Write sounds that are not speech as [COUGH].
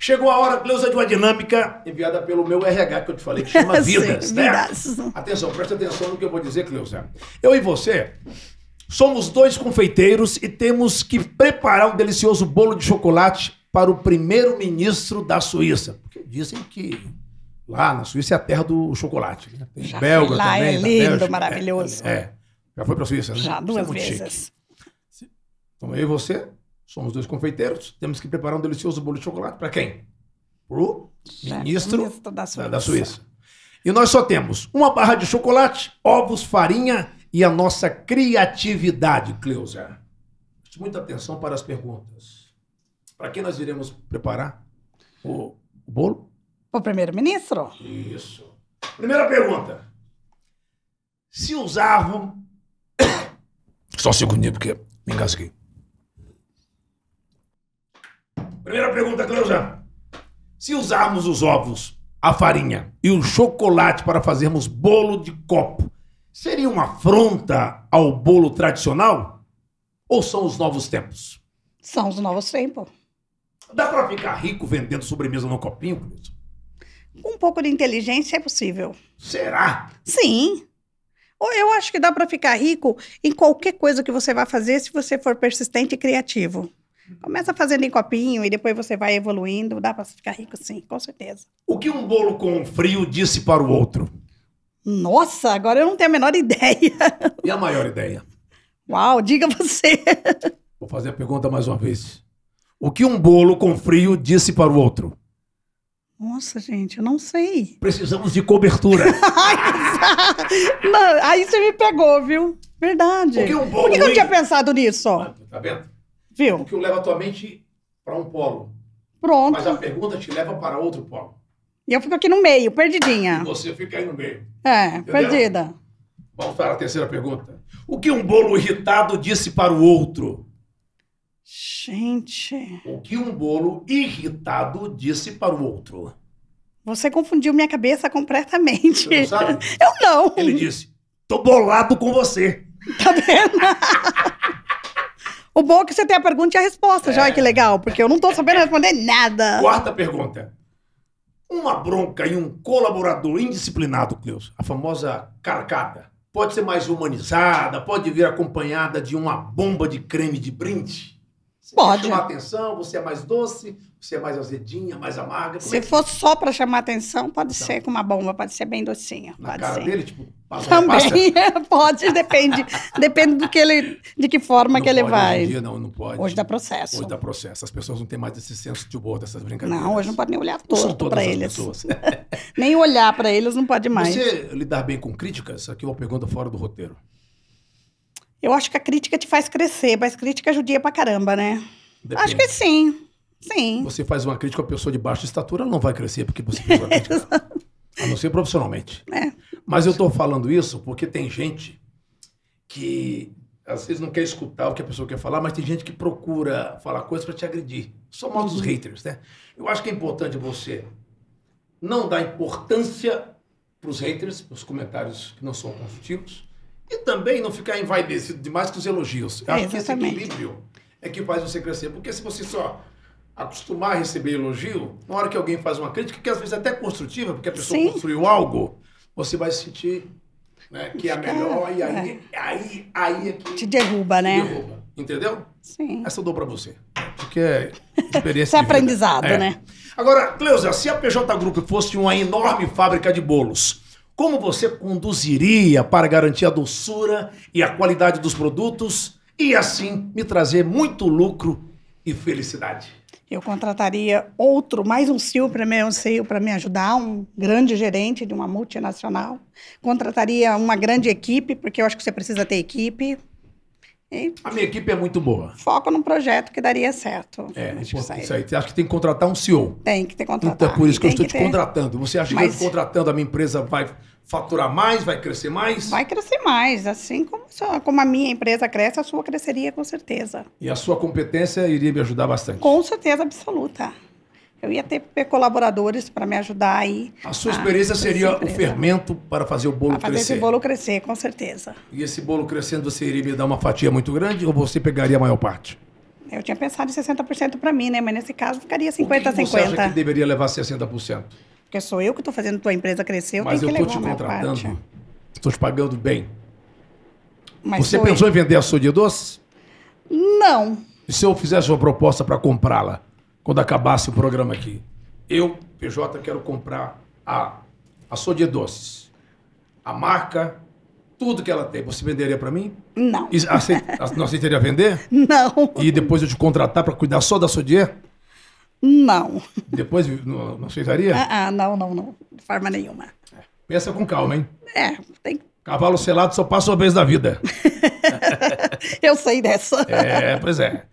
Chegou a hora, Cleusa, de uma dinâmica enviada pelo meu RH, que eu te falei, que chama [LAUGHS] Vidas. né? Vidas. Atenção, presta atenção no que eu vou dizer, Cleusa. Eu e você somos dois confeiteiros e temos que preparar um delicioso bolo de chocolate para o primeiro-ministro da Suíça. Porque dizem que lá na Suíça é a terra do chocolate. Né? Tem Já belga lá, também. É lindo, maravilhoso. É, é. Já foi para a Suíça, né? Já é duas é vezes. Chique. Então eu e você Somos dois confeiteiros, temos que preparar um delicioso bolo de chocolate para quem? Para o ministro, ministro da, Suíça. da Suíça. E nós só temos uma barra de chocolate, ovos, farinha e a nossa criatividade, Cleusa. Preste muita atenção para as perguntas. Para quem nós iremos preparar o, bolo? Para o primeiro-ministro. Isso. Primeira pergunta. Se usavam. [COUGHS] Só um segundinho, porque me engasguei. pergunta, Cleusa. Se usarmos os ovos, a farinha e o chocolate para fazermos bolo de copo, seria uma afronta ao bolo tradicional? Ou são os novos tempos? São os novos tempos. Dá para ficar rico vendendo sobremesa no copinho, Cleusa? Com um pouco de inteligência é possível. Será? Sim. Eu acho que dá para ficar rico em qualquer coisa que você vá fazer se você for persistente e criativo. Começa fazendo em copinho e depois você vai evoluindo. Dá para ficar rico, sim, com certeza. O que um bolo com frio disse para o outro? Nossa, agora eu não tenho a menor [LAUGHS] ideia. E a maior ideia? Uau, diga você. [LAUGHS] Vou fazer a pergunta mais uma vez. O que um bolo com frio disse para o outro? Nossa, gente, eu não sei. Precisamos de cobertura. [LAUGHS] não, aí você me pegou, viu? Verdade. Por que um bolo Por que, que eu não tinha pensado nisso? Ah, Tá vendo? Viu? Porque leva a tua mente para um polo. Pronto. Mas a pergunta te leva para outro polo. E eu fico aqui no meio, perdidinha. E você fica aí no meio. É, entendeu? perdida. Vamos para a terceira pergunta. O que um bolo irritado disse para o outro? Gente. O que um bolo irritado disse para o outro? Você confundiu minha cabeça completamente. Você não sabe? [LAUGHS] Eu não. Ele disse: tô bolado com você. Tá vendo? [LAUGHS] O bom é que você tem a pergunta e a resposta, é. já que legal, porque eu não tô sabendo responder nada. Quarta pergunta. Uma bronca e um colaborador indisciplinado, Cleus, a famosa carcada, pode ser mais humanizada, pode vir acompanhada de uma bomba de creme de brinde? Você Pode. chamar atenção, você é mais doce, você é mais azedinha, mais amarga. Se é que... for só para chamar atenção, pode então, ser com uma bomba, pode ser bem docinha. Na pode cara ser. dele, tipo, passa Também, passa. [LAUGHS] É, pode, depende. depende do que ele, de que forma não que ele vai. Hoje dia, não, não pode. Hoje dá processo. Hoje dá processo. As pessoas não têm mais esse senso de humor dessas brincadeiras. Não, hoje não pode nem olhar torto para eles. [LAUGHS] nem olhar para eles não pode mais. Você lidar bem com críticas? Aqui é uma pergunta fora do roteiro. Eu acho que a crítica te faz crescer, mas crítica judia pra caramba, né? Depende. Acho que sim. Sim. Você faz uma crítica a pessoa de baixa estatura, ela não vai crescer porque você fez uma [LAUGHS] crítica. a não ser profissionalmente. É. Mas eu estou falando isso porque tem gente que às vezes não quer escutar o que a pessoa quer falar, mas tem gente que procura falar coisas para te agredir. Só mal dos uhum. haters, né? Eu acho que é importante você não dar importância para os haters, os comentários que não são construtivos, e também não ficar envaidecido demais com os elogios. Eu é, acho exatamente. que esse equilíbrio é que faz você crescer. Porque se você só acostumar a receber elogio, na hora que alguém faz uma crítica, que às vezes é até construtiva, porque a pessoa Sim. construiu algo, você vai se sentir né, que é a melhor, e aí, é. aí, aí é que... Te derruba, né? Te derruba, entendeu? Sim. Essa eu dou para você, porque é experiência... Isso é aprendizado, é. né? Agora, Cleusa, se a PJ Group fosse uma enorme fábrica de bolos, como você conduziria para garantir a doçura e a qualidade dos produtos e assim me trazer muito lucro e felicidade? Eu contrataria outro, mais um CEO para me, para me ajudar, um grande gerente de uma multinacional. Contrataria uma grande equipe, porque eu acho que você precisa ter equipe. E a minha equipe é muito boa. Foco num projeto que daria certo. É, acho pô, isso aí. Acho que tem que contratar um CEO. Tem que ter então, contratado. Então, por isso que eu estou que te ter... contratando. Você acha Mas... que eu contratando a minha empresa vai faturar mais, vai crescer mais? Vai crescer mais, assim como, como a minha empresa cresce, a sua cresceria com certeza. E a sua competência iria me ajudar bastante? Com certeza absoluta eu ia ter colaboradores para me ajudar aí. A sua experiência a seria o fermento para fazer o bolo para fazer crescer? Fazer esse bolo crescer, com certeza. E esse bolo crescendo, você iria me dar uma fatia muito grande ou você pegaria a maior parte? Eu tinha pensado em 60% para mim, né? Mas nesse caso ficaria 50% a 50%. Você acha que deveria levar 60%? Porque sou eu que estou fazendo tua empresa crescer, eu Mas tenho eu que levar Mas eu estou te contratando, estou te pagando bem. Mas você pensou eu. em vender a açougue doce? Não. E se eu fizesse uma proposta para comprá-la? quando acabasse o programa aqui. Eu, PJ, quero comprar a Açô de Doces, a marca, tudo que ela tem. Você venderia para mim? Não. E aceit... não [LAUGHS] aceitaria vender? Não. E depois eu te contratar para cuidar só da Sodier? Não. Depois não, não aceitaria? Ah, ah, não, não, não. De forma nenhuma. É. Pensa com calma, hein? É, tem Cavalo selado só passa uma vez da vida. [LAUGHS] eu sei dessa. É, pois é.